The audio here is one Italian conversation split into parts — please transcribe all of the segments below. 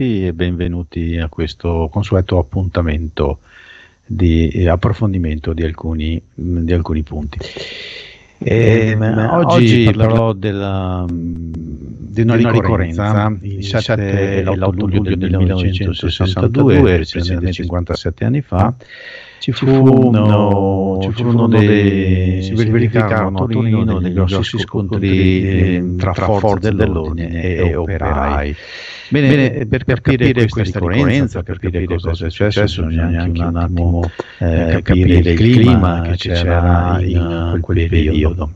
tutti e benvenuti a questo consueto appuntamento di eh, approfondimento di alcuni, mm, di alcuni punti. E, eh, ehm, oggi, oggi parlerò della, mm, di una, ricorrenza, ricorrenza il 7 e l'8 luglio del 1962, 1962 57 anni fa ci furono, ci furono dei, si verificavano a Torino dei grossi scontri ehm, tra forze dell'ordine e operai. Bene, Bene eh, per, per, capire capire questa ricorrenza, per capire cosa è successo, bisogna anche un attimo eh, eh capire il clima che c'era in quel periodo.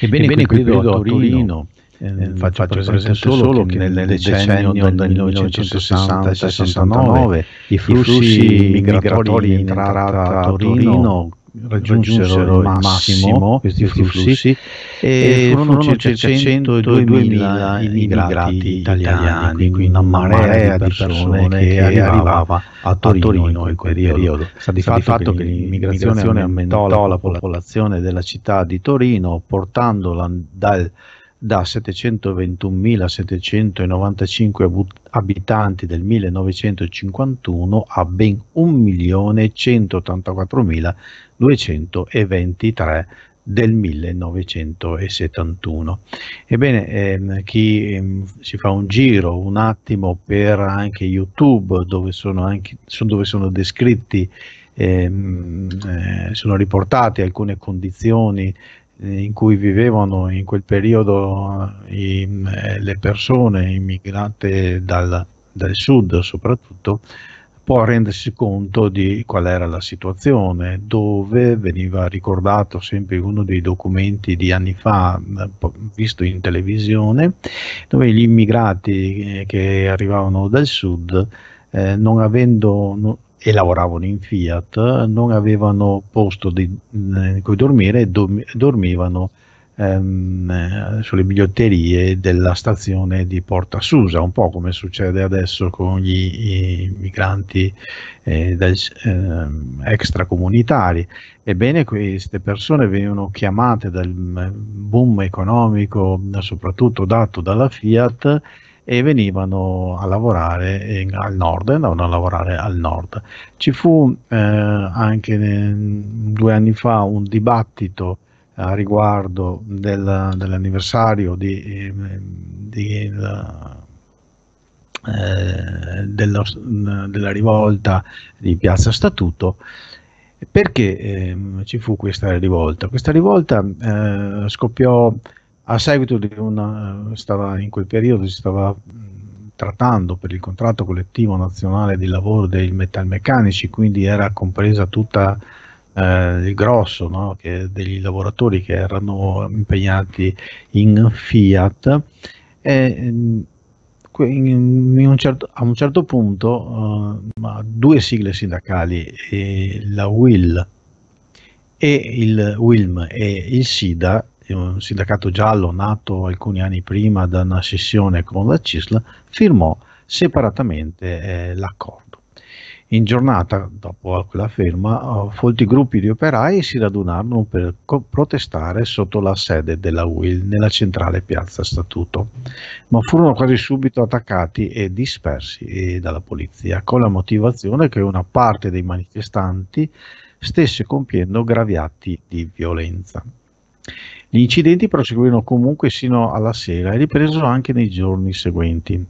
Ebbene, Ebbene quel periodo a Torino eh, eh, faccio, faccio presente, solo che nel, decennio del 1960-69 i flussi migratori in tratta a Torino raggiunsero il massimo questi flussi e furono circa 102.000 immigrati italiani, quindi una marea di persone che arrivava a Torino in quel periodo. Sta di fatto che l'immigrazione aumentò la popolazione della città di Torino portandola dal da 721.795 abitanti del 1951 a ben 1.184.223 del 1971. Ebbene, ehm, chi ehm, si fa un giro un attimo per anche YouTube, dove sono, anche, sono, dove sono descritti, ehm, eh, sono riportate alcune condizioni eh, in cui vivevano in quel periodo eh, i, eh, le persone immigrate dal, dal sud soprattutto, può rendersi conto di qual era la situazione, dove veniva ricordato sempre uno dei documenti di anni fa visto in televisione, dove gli immigrati che arrivavano dal sud eh, non avendo no, e lavoravano in Fiat non avevano posto di, eh, in cui dormire e dormivano ehm, eh, sulle biglietterie della stazione di Porta Susa, un po' come succede adesso con gli migranti eh, del, eh, extracomunitari. Ebbene, queste persone venivano chiamate dal mm, boom economico, soprattutto dato dalla Fiat, e venivano a lavorare in, al nord, andavano a lavorare al nord. Ci fu eh, anche mm, due anni fa un dibattito eh, a riguardo del, dell'anniversario di, eh, di la, eh, dello, della rivolta di Piazza Statuto. Perché eh, ci fu questa rivolta? Questa rivolta eh, scoppiò a seguito di una, eh, stava, in quel periodo si stava mm, trattando per il contratto collettivo nazionale di lavoro dei metalmeccanici, quindi era compresa tutta eh, il grosso no? degli lavoratori che erano impegnati in Fiat. E, mm, un certo, a un certo punto uh, due sigle sindacali, eh, la WIL e il WILM e il SIDA, un sindacato giallo nato alcuni anni prima da una sessione con la CISL, firmò separatamente eh, l'accordo. In giornata, dopo quella ferma, folti oh, gruppi di operai si radunarono per co- protestare sotto la sede della UIL nella centrale piazza Statuto, ma furono quasi subito attaccati e dispersi eh, dalla polizia, con la motivazione che una parte dei manifestanti stesse compiendo gravi atti di violenza. Gli incidenti proseguirono comunque sino alla sera e ripresero anche nei giorni seguenti.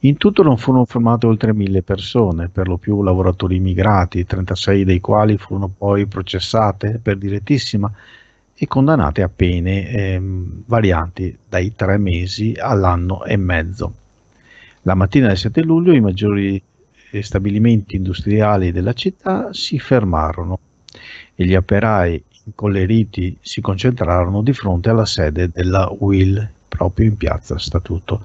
In tutto non furono fermate oltre mille persone, per lo più lavoratori immigrati, 36 dei quali furono poi processate per direttissima e condannate a pene ehm, varianti dai tre mesi all'anno e mezzo. La mattina del 7 luglio i maggiori eh, stabilimenti industriali della città si fermarono e gli operai con le riti si concentrarono di fronte alla sede della UIL, proprio in piazza Statuto.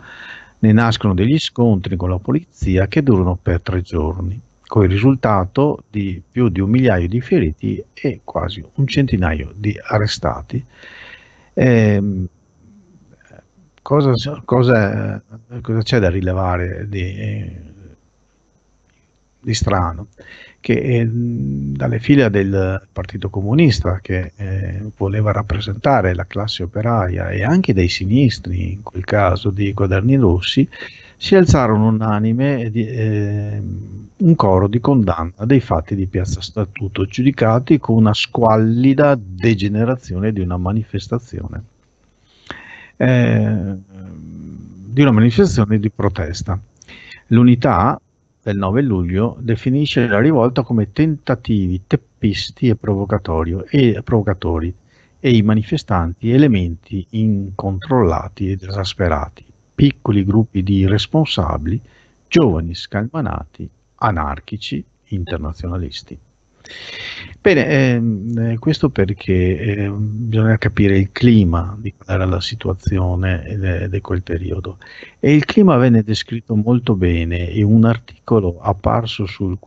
Ne nascono degli scontri con la polizia che durano per tre giorni, con il risultato di più di un migliaio di feriti e quasi un centinaio di arrestati. Eh, cosa, cosa, cosa, c'è da rilevare di, di strano, che è mm, dalle file del Partito Comunista che eh, voleva rappresentare la classe operaia e anche dei sinistri, in quel caso di Quaderni Rossi, si alzarono unanime eh, di, eh, un coro di condanna dei fatti di Piazza Statuto, giudicati con una squallida degenerazione di una manifestazione. Eh, di una manifestazione di protesta. L'unità del 9 luglio definisce la rivolta come tentativi teppisti e, e provocatori e i manifestanti elementi incontrollati ed esasperati, piccoli gruppi di responsabili, giovani scalmanati, anarchici, internazionalisti. Bene, ehm, eh, questo perché eh, bisogna capire il clima di qual era la situazione di quel periodo e il clima venne descritto molto bene in un articolo apparso sul,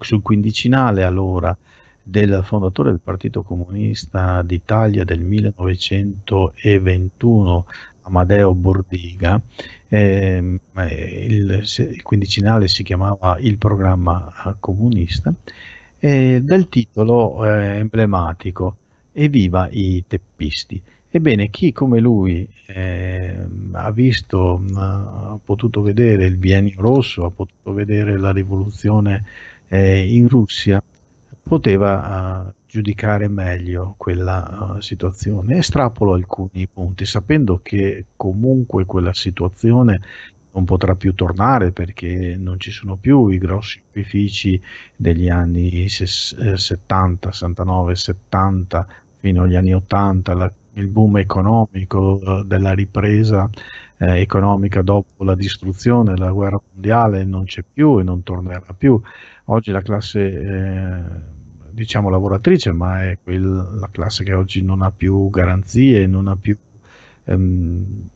sul quindicinale allora del fondatore del Partito Comunista d'Italia del 1921, Amadeo Bordiga, ehm, eh, il, il quindicinale si chiamava Il programma comunista eh, dal titolo eh, emblematico Evviva i teppisti. Ebbene, chi come lui eh, ha visto, ha potuto vedere il biennio rosso, ha potuto vedere la rivoluzione eh, in Russia, poteva eh, giudicare meglio quella eh, situazione. Estrapolo alcuni punti, sapendo che comunque quella situazione non potrà più tornare perché non ci sono più i grossi opifici degli anni 70, 69, 70 fino agli anni 80, la, il boom economico eh, della ripresa eh, economica dopo la distruzione la guerra mondiale non c'è più e non tornerà più. Oggi la classe eh, diciamo lavoratrice, ma è quella, classe che oggi non ha più garanzie, non ha più ehm,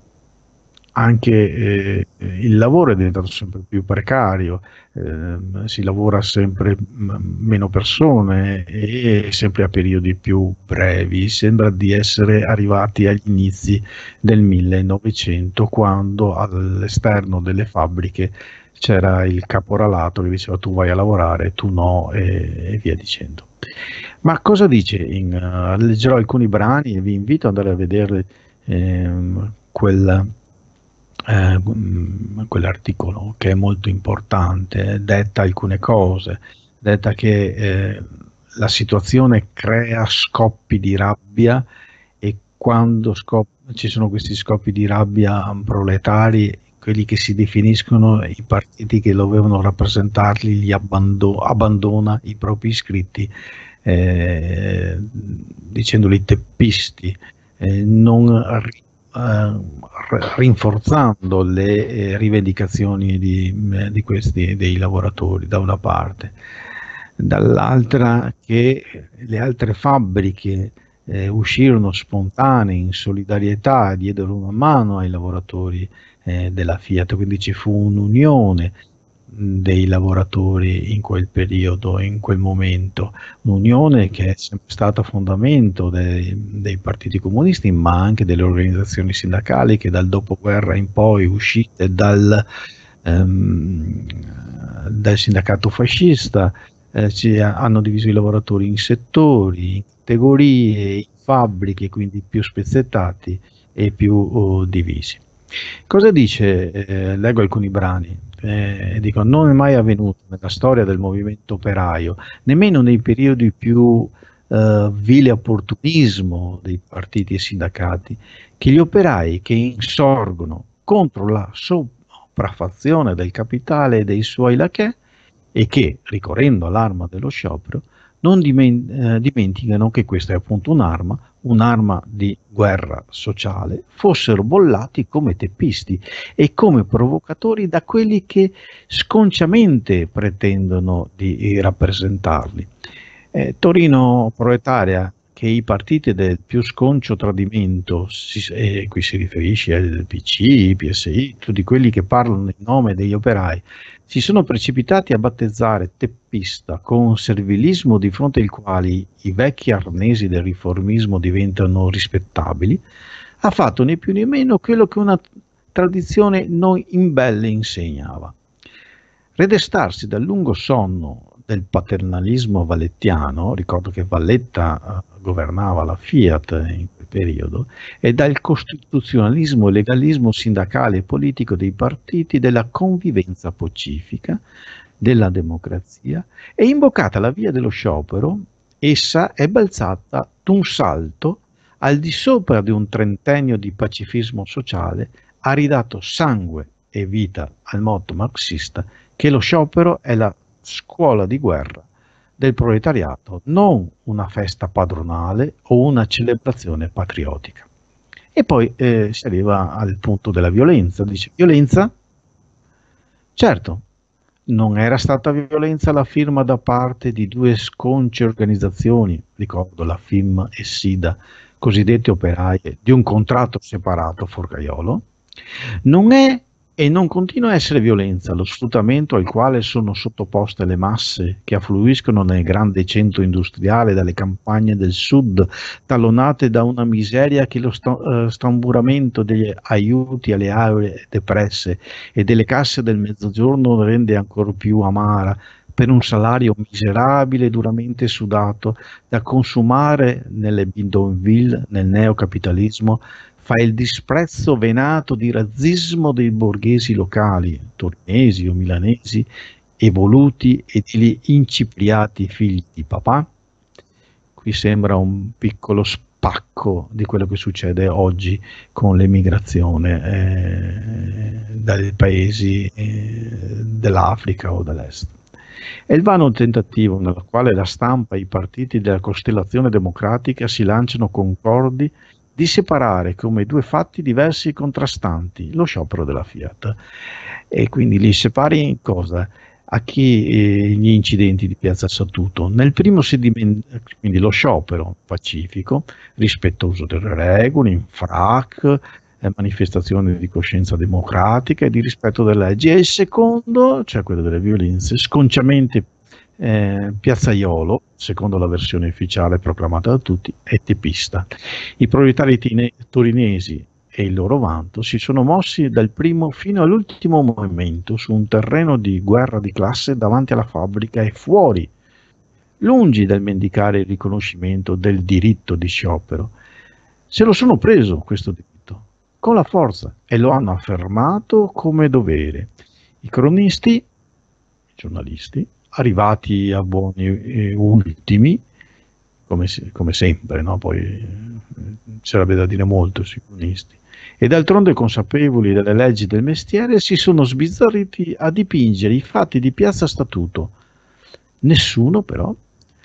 anche eh, il lavoro è diventato sempre più precario, eh, si lavora sempre mm, meno persone e sempre a periodi più brevi. Sembra di essere arrivati agli inizi del 1900, quando all'esterno delle fabbriche c'era il caporalato che diceva tu vai a lavorare, tu no e, e via dicendo. Ma cosa dice? In, uh, leggerò alcuni brani e vi invito ad andare a vedere eh, quel eh, mm, quell'articolo che è molto importante, eh, detta alcune cose, detta che eh, la situazione crea scoppi di rabbia e quando scop- ci sono questi scoppi di rabbia proletari, quelli che si definiscono i partiti che dovevano rappresentarli li abbando- abbandona i propri iscritti eh, dicendoli teppisti, eh, non ri- Ehm, rinforzando le eh, rivendicazioni di, eh, di questi, dei lavoratori da una parte, dall'altra che le altre fabbriche eh, uscirono spontanee in solidarietà, diedero una mano ai lavoratori eh, della Fiat, quindi ci fu un'unione dei lavoratori in quel periodo, in quel momento. Un'unione che è sempre stata fondamento dei, dei partiti comunisti, ma anche delle organizzazioni sindacali che dal dopoguerra in poi uscite dal, ehm, dal sindacato fascista eh, hanno diviso i lavoratori in settori, in categorie, in fabbriche, quindi più spezzettati e più oh, divisi. Cosa dice? Eh, leggo alcuni brani eh, dico, non è mai avvenuto nella storia del movimento operaio, nemmeno nei periodi più eh, vile opportunismo dei partiti e sindacati, che gli operai che insorgono contro la sopraffazione del capitale e dei suoi lacchè e che, ricorrendo all'arma dello sciopero, non eh, dimenticano che questa è appunto un'arma, un'arma di guerra sociale, fossero bollati come teppisti e come provocatori da quelli che sconciamente pretendono di rappresentarli. Eh, Torino proletaria che i partiti del più sconcio tradimento, si, e qui si riferisce al PC, PSI, tutti quelli che parlano in nome degli operai, si sono precipitati a battezzare teppista con un servilismo di fronte ai quali i vecchi arnesi del riformismo diventano rispettabili, ha fatto né più né meno quello che una tradizione non imbelle insegnava. Redestarsi dal lungo sonno del paternalismo valettiano, ricordo che Valletta eh, governava la Fiat in quel periodo, e dal costituzionalismo e legalismo sindacale e politico dei partiti, della convivenza pacifica, della democrazia, e imboccata la via dello sciopero, essa è balzata d'un salto al di sopra di un trentennio di pacifismo sociale, ha ridato sangue e vita al motto marxista che lo sciopero è la scuola di guerra del proletariato, non una festa padronale o una celebrazione patriottica. E poi eh, si arriva al punto della violenza, dice violenza? Certo, non era stata violenza la firma da parte di due sconce organizzazioni, ricordo la FIM e SIDA, cosiddette operaie, di un contratto separato forcaiolo, non è e non continua a essere violenza lo sfruttamento al quale sono sottoposte le masse che affluiscono nel grande centro industriale dalle campagne del sud, tallonate da una miseria che lo eh, stamburamento degli aiuti alle aree depresse e delle casse del mezzogiorno rende ancora più amara per un salario miserabile e duramente sudato da consumare nelle bidonville, nel neocapitalismo, beffa il disprezzo venato di razzismo dei borghesi locali, torinesi o milanesi, evoluti e degli incipriati figli di papà? Qui sembra un piccolo spacco di quello che succede oggi con l'emigrazione eh, dai paesi eh, dell'Africa o dell'Est. È il vano tentativo nel quale la stampa e i partiti della costellazione democratica si lanciano concordi di separare come due fatti diversi e contrastanti lo sciopero della Fiat. E quindi li separi in cosa? a chi eh, gli incidenti di Piazza Satuto. Nel primo sedimento, quindi lo sciopero pacifico, rispettoso delle regole, in frac, eh, manifestazione di coscienza democratica e di rispetto delle leggi, e il secondo, cioè quello delle violenze, sconciamente eh, piazzaiolo, secondo la versione ufficiale proclamata da tutti, è tepista. I proprietari tine- torinesi e il loro vanto si sono mossi dal primo fino all'ultimo momento su un terreno di guerra di classe davanti alla fabbrica e fuori, lungi dal mendicare il riconoscimento del diritto di sciopero. Se lo sono preso questo diritto, con la forza, e lo hanno affermato come dovere. I cronisti, i giornalisti, arrivati a buoni ultimi, come, come sempre, no? poi eh, sarebbe da dire molto sui cronisti, e d'altronde consapevoli delle leggi del mestiere si sono sbizzarriti a dipingere i fatti di Piazza Statuto. Nessuno però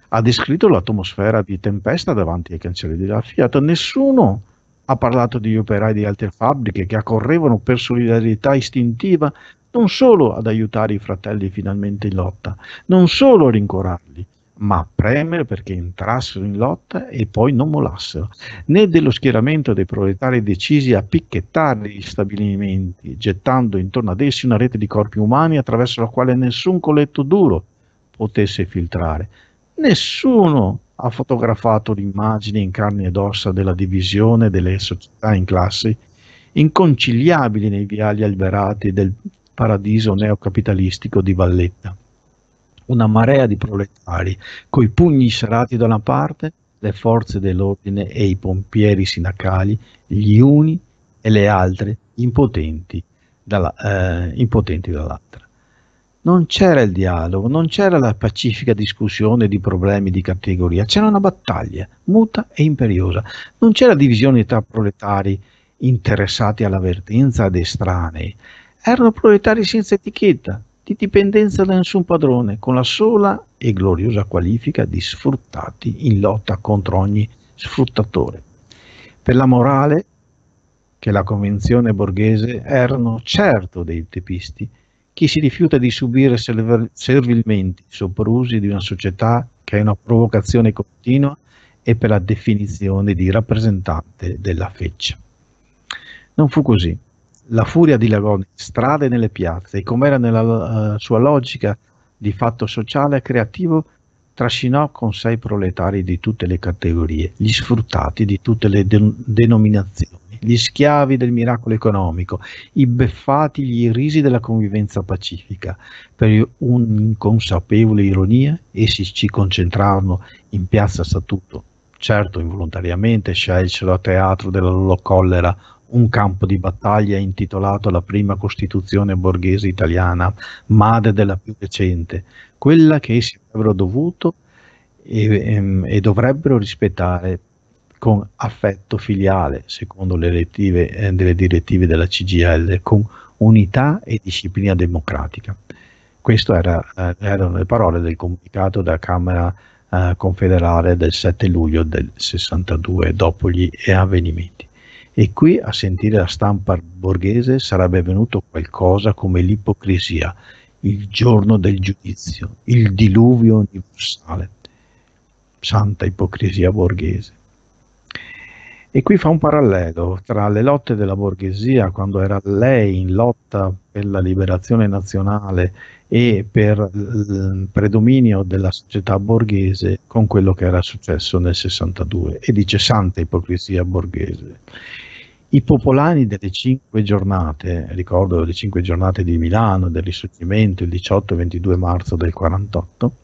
ha descritto l'atmosfera di tempesta davanti ai cancelli della Fiat, nessuno ha parlato degli operai di altre fabbriche che accorrevano per solidarietà istintiva non solo ad aiutare i fratelli finalmente in lotta, non solo a rincorarli, ma a premere perché entrassero in lotta e poi non molassero, né dello schieramento dei proletari decisi a picchettare gli stabilimenti, gettando intorno ad essi una rete di corpi umani attraverso la quale nessun coletto duro potesse filtrare. Nessuno ha fotografato l'immagine in carne ed ossa della divisione delle società in classi inconciliabili nei viali alberati del paradiso neocapitalistico di Valletta. Una marea di proletari, coi pugni serrati da una parte, le forze dell'ordine e i pompieri sindacali, gli uni e le altre impotenti, dalla, eh, impotenti dall'altra. Non c'era il dialogo, non c'era la pacifica discussione di problemi di categoria, c'era una battaglia muta e imperiosa, non c'era divisione tra proletari interessati all'avvertenza ed estranei, erano proletari senza etichetta, di dipendenza da nessun padrone, con la sola e gloriosa qualifica di sfruttati in lotta contro ogni sfruttatore. Per la morale che la convenzione borghese erano certo dei tepisti, chi si rifiuta di subire servilmente i soprusi di una società che è una provocazione continua e per la definizione di rappresentante della feccia. Non fu così. La furia di Lagoni, strade nelle piazze e com'era nella uh, sua logica di fatto sociale e creativo trascinò con sé i proletari di tutte le categorie, gli sfruttati di tutte le de- denominazioni, gli schiavi del miracolo economico, i beffati, gli irrisi della convivenza pacifica. Per un'inconsapevole ironia essi ci concentrarono in piazza Statuto, certo involontariamente scelsero a teatro della loro collera un campo di battaglia intitolato la prima Costituzione borghese italiana, madre della più recente, quella che essi avrebbero dovuto e, ehm, e, dovrebbero rispettare con affetto filiale, secondo le direttive, eh, delle direttive della CGL, con unità e disciplina democratica. Queste era, eh, erano le parole del comunicato della Camera eh, confederale del 7 luglio del 62, dopo gli avvenimenti. E qui a sentire la stampa borghese sarebbe venuto qualcosa come l'ipocrisia, il giorno del giudizio, il diluvio universale. Santa ipocrisia borghese. E qui fa un parallelo tra le lotte della borghesia, quando era lei in lotta per la liberazione nazionale e per il ehm, predominio della società borghese con quello che era successo nel 62 e dice santa ipocrisia borghese. I popolani delle cinque giornate, ricordo le cinque giornate di Milano, del risorgimento il 18 e 22 marzo del 48,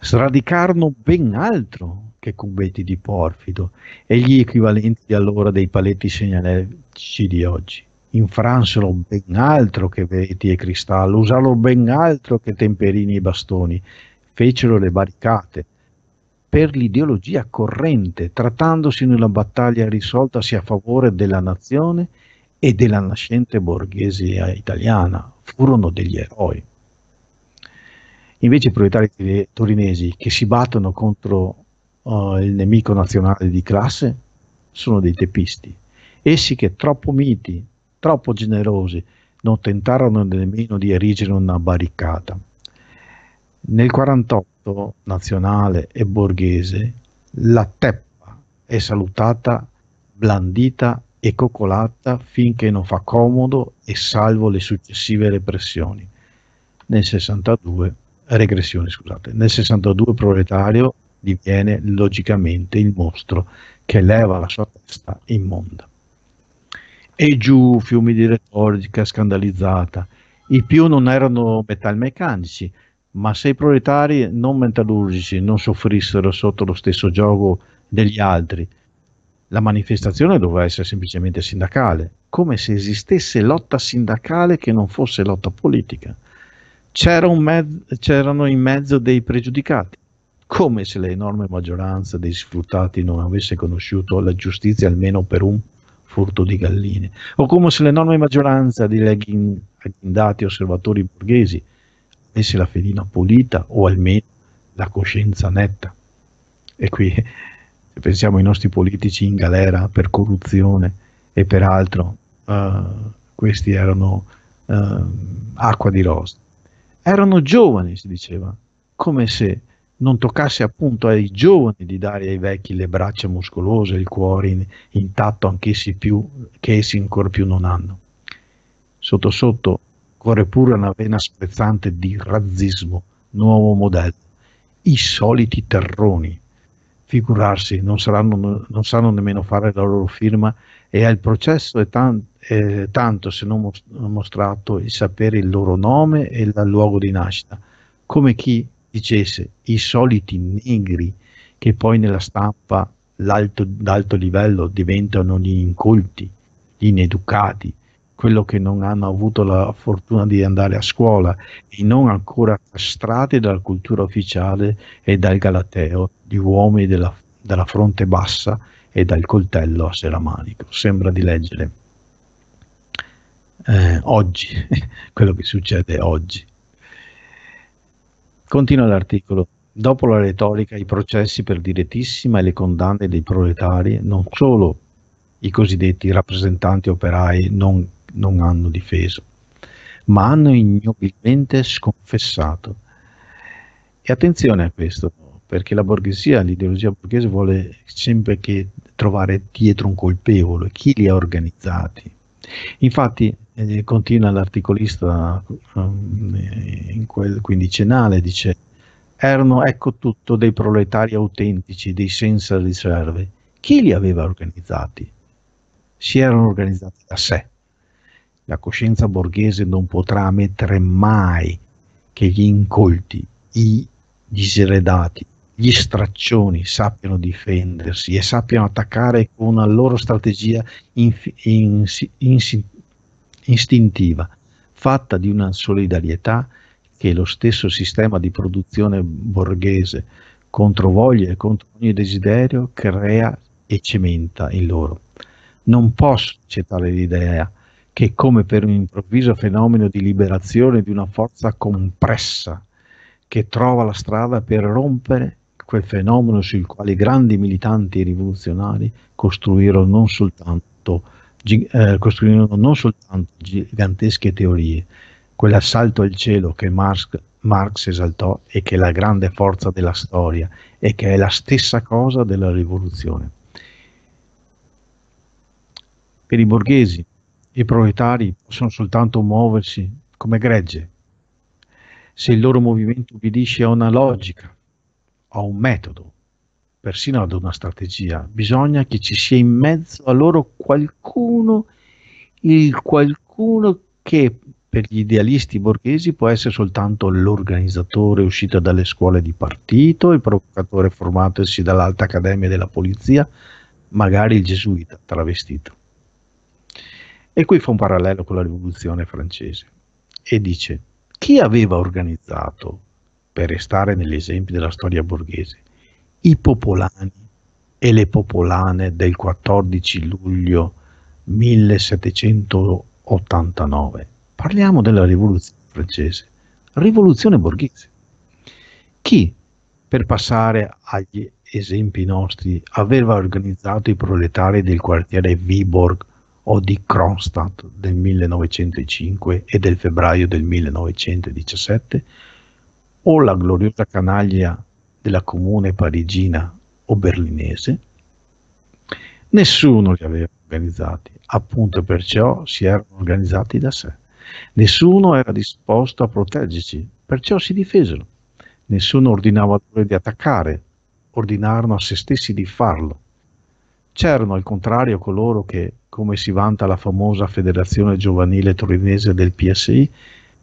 sradicarono ben altro che cubetti di porfido e gli equivalenti allora dei paletti segnaletici di oggi infransero ben altro che veti e cristallo, usarono ben altro che temperini e bastoni, fecero le barricate per l'ideologia corrente, trattandosi di una battaglia risoltasi a favore della nazione e della nascente borghesia italiana, furono degli eroi. Invece i proletari torinesi che si battono contro uh, il nemico nazionale di classe sono dei tepisti, essi che troppo miti troppo generosi, non tentarono nemmeno di erigere una barricata. Nel 48 nazionale e borghese la teppa è salutata, blandita e coccolata finché non fa comodo e salvo le successive repressioni. Nel 62, regressioni, scusate, nel 62 proletario diviene logicamente il mostro che leva la sua testa immonda. E giù, fiumi di retorica scandalizzata. I più non erano metalmeccanici, ma se i proletari non metallurgici non soffrissero sotto lo stesso gioco degli altri, la manifestazione doveva essere semplicemente sindacale, come se esistesse lotta sindacale che non fosse lotta politica. C'era mezzo, c'erano in mezzo dei pregiudicati, come se l'enorme maggioranza dei sfruttati non avesse conosciuto la giustizia almeno per un furto di galline, o come se l'enorme maggioranza degli agghindati osservatori borghesi avesse la fedina pulita o almeno la coscienza netta. E qui se pensiamo ai nostri politici in galera per corruzione e per altro, uh, questi erano uh, acqua di rosa. Erano giovani, si diceva, come se non toccasse appunto ai giovani di dare ai vecchi le braccia muscolose, il cuore in, intatto anch'essi più, che essi ancora più non hanno. Sotto sotto corre pure una vena sprezzante di razzismo, nuovo modello, i soliti terroni. Figurarsi, non, saranno, non sanno nemmeno fare la loro firma e al processo è, tan- è tanto se non mostrato il sapere il loro nome e il luogo di nascita, come chi dicesse i soliti negri che poi nella stampa d'alto, livello diventano gli incolti, gli ineducati, quello che non hanno avuto la fortuna di andare a scuola e non ancora castrati dalla cultura ufficiale e dal galateo di uomini della, dalla fronte bassa e dal coltello a seramanico. Sembra di leggere eh, oggi quello che succede oggi. Continua l'articolo. Dopo la retorica, i processi per direttissima e le condanne dei proletari, non solo i cosiddetti rappresentanti operai non, non hanno difeso, ma hanno ignobilmente sconfessato. E attenzione a questo, perché la borghesia, l'ideologia borghese vuole sempre trovare dietro un colpevole, chi li ha organizzati. Infatti e continua l'articolista um, in quel quindicenale, dice erano ecco tutto dei proletari autentici, dei senza riserve. Chi li aveva organizzati? Si erano organizzati da sé. La coscienza borghese non potrà ammettere mai che gli incolti, i diseredati, gli straccioni sappiano difendersi e sappiano attaccare con una loro strategia inf- ins- ins- istintiva, fatta di una solidarietà che lo stesso sistema di produzione borghese, contro voglia e contro ogni desiderio, crea e cementa in loro. Non posso accettare l'idea che come per un improvviso fenomeno di liberazione di una forza compressa che trova la strada per rompere quel fenomeno sul quale i grandi militanti rivoluzionari costruirono non soltanto gig- eh, costruirono non soltanto gigantesche teorie, quell'assalto al cielo che Marx, Marx esaltò e che è la grande forza della storia e che è la stessa cosa della rivoluzione. Per i borghesi, i proletari possono soltanto muoversi come gregge, se il loro movimento obbedisce a una logica, a un metodo, persino ad una strategia, bisogna che ci sia in mezzo a loro qualcuno, il qualcuno che per gli idealisti borghesi può essere soltanto l'organizzatore uscito dalle scuole di partito, il provocatore formatosi dall'alta accademia della polizia, magari il gesuita travestito. E qui fa un parallelo con la rivoluzione francese e dice chi aveva organizzato, per restare negli esempi della storia borghese, i popolani e le popolane del 14 luglio 1789. Parliamo della rivoluzione francese, rivoluzione borghese. Chi, per passare agli esempi nostri, aveva organizzato i proletari del quartiere Viborg o di Kronstadt del 1905 e del febbraio del 1917, o la gloriosa canaglia della comune parigina o berlinese, nessuno li aveva organizzati, appunto perciò si erano organizzati da sé. Nessuno era disposto a proteggerci, perciò si difesero. Nessuno ordinava loro di attaccare, ordinarono a se stessi di farlo. C'erano al contrario coloro che, come si vanta la famosa Federazione Giovanile Torinese del PSI,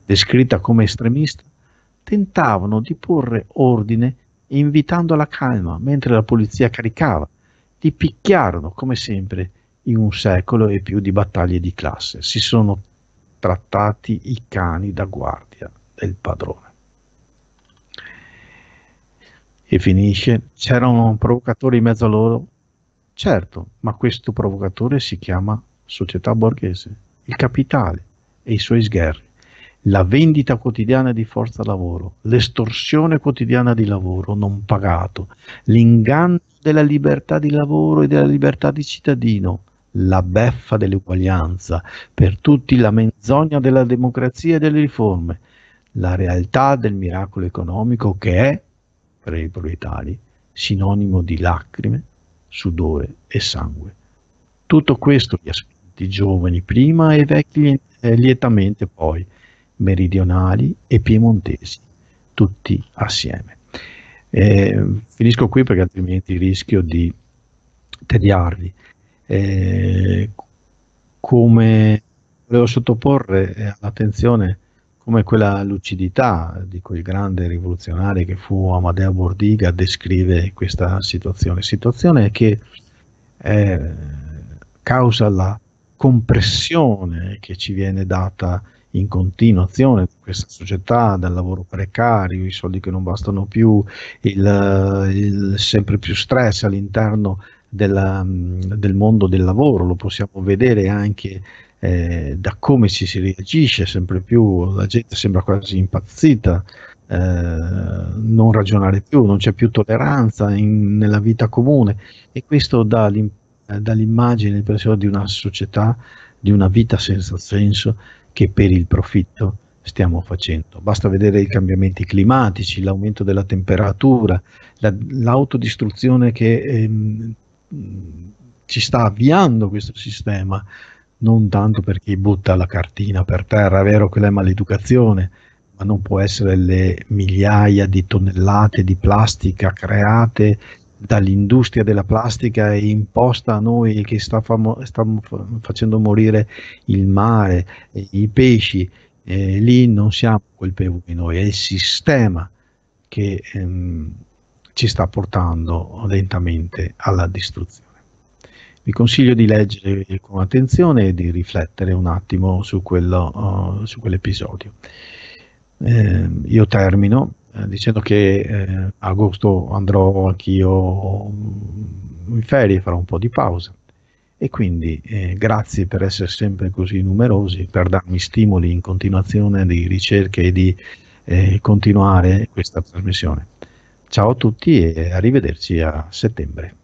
descritta come estremista, tentavano di porre ordine invitando alla calma mentre la polizia caricava. Ti picchiarono, come sempre, in un secolo e più di battaglie di classe. Si sono trattati i cani da guardia del padrone. E finisce, c'era un provocatore in mezzo a loro? Certo, ma questo provocatore si chiama società borghese, il capitale e i suoi sgherri la vendita quotidiana di forza lavoro, l'estorsione quotidiana di lavoro non pagato, l'inganno della libertà di lavoro e della libertà di cittadino, la beffa dell'uguaglianza, per tutti la menzogna della democrazia e delle riforme, la realtà del miracolo economico che è, per i proletari, sinonimo di lacrime, sudore e sangue. Tutto questo gli aspetti giovani prima e vecchi eh, lietamente poi, meridionali e piemontesi, tutti assieme. Eh, finisco qui perché altrimenti rischio di tediarvi. Eh, come volevo sottoporre eh, all'attenzione come quella lucidità di quel grande rivoluzionario che fu Amadeo Bordiga descrive questa situazione, situazione che eh, causa la compressione che ci viene data in continuazione azione questa società, dal lavoro precario, i soldi che non bastano più, il, il sempre più stress all'interno della, mm, del mondo del lavoro, lo possiamo vedere anche eh, da come ci si reagisce sempre più, la gente sembra quasi impazzita, eh, non ragionare più, non c'è più tolleranza in, nella vita comune e questo dà, l'immagine, l'impressione di una società, di una vita senza senso che per il profitto stiamo facendo. Basta vedere i cambiamenti climatici, l'aumento della temperatura, la, l'autodistruzione che ehm, ci sta avviando questo sistema, non tanto per chi butta la cartina per terra, è vero che è maleducazione, ma non può essere le migliaia di tonnellate di plastica create dall'industria della plastica è imposta a noi che sta, famo- sta facendo morire il mare, eh, i pesci, eh, lì non siamo colpevoli noi, è il sistema che ehm, ci sta portando lentamente alla distruzione. Vi consiglio di leggere con attenzione e di riflettere un attimo su, quello, uh, su quell'episodio. Eh, io termino eh, dicendo che eh, agosto andrò anch'io mm, in ferie, farò un po' di pausa. E quindi eh, grazie per essere sempre così numerosi, per darmi stimoli in continuazione di ricerche e di eh, continuare questa trasmissione. Ciao a tutti e arrivederci a settembre.